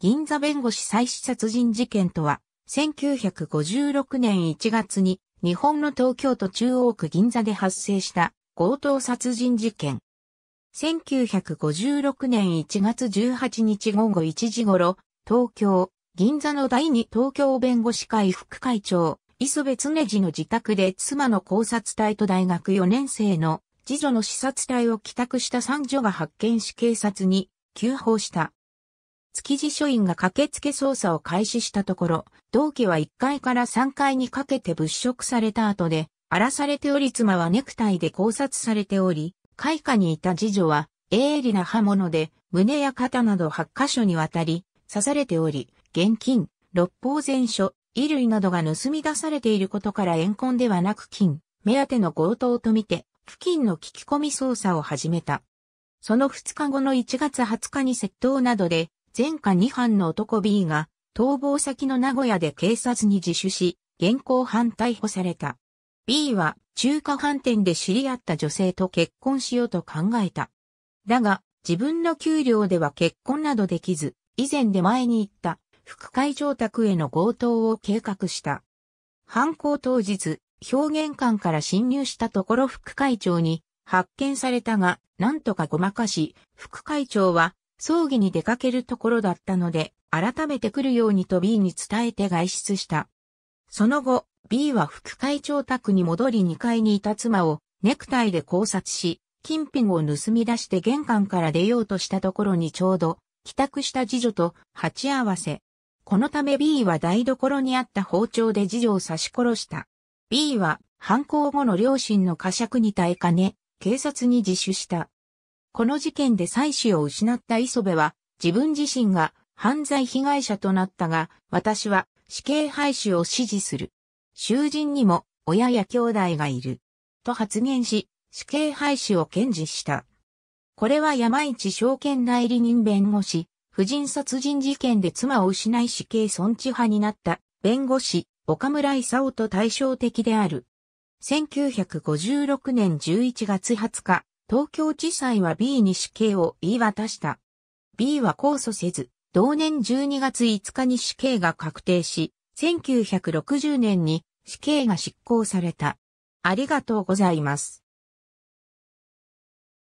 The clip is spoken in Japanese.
銀座弁護士再死殺人事件とは、1956年1月に日本の東京都中央区銀座で発生した強盗殺人事件。1956年1月18日午後1時頃、東京、銀座の第二東京弁護士会副会長、磯部常次の自宅で妻の考察隊と大学4年生の次女の視察隊を帰宅した三女が発見し警察に急報した。築地署員が駆けつけ捜査を開始したところ、同期は1階から3階にかけて物色された後で、荒らされており妻はネクタイで考察されており、開花にいた次女は、鋭利な刃物で、胸や肩など8カ所にわたり、刺されており、現金、六方全書、衣類などが盗み出されていることから怨恨ではなく金、目当ての強盗とみて、付近の聞き込み捜査を始めた。その2日後の1月20日に窃盗などで、前科2犯の男 B が、逃亡先の名古屋で警察に自首し、現行犯逮捕された。B は中華飯店で知り合った女性と結婚しようと考えた。だが、自分の給料では結婚などできず、以前で前に行った副会長宅への強盗を計画した。犯行当日、表現館から侵入したところ副会長に発見されたが、なんとかごまかし、副会長は葬儀に出かけるところだったので、改めて来るようにと B に伝えて外出した。その後、B は副会長宅に戻り2階にいた妻をネクタイで考察し、金品を盗み出して玄関から出ようとしたところにちょうど、帰宅した次女と鉢合わせ。このため B は台所にあった包丁で次女を刺し殺した。B は犯行後の両親の呵責に耐えかね、警察に自首した。この事件で妻子を失った磯部は、自分自身が犯罪被害者となったが、私は死刑廃止を支持する。囚人にも親や兄弟がいる。と発言し、死刑廃止を堅持した。これは山市証券代理人弁護士、婦人殺人事件で妻を失い死刑損置派になった弁護士、岡村勲と対照的である。1956年11月20日、東京地裁は B に死刑を言い渡した。B は控訴せず、同年12月5日に死刑が確定し、1960年に死刑が執行された。ありがとうございます。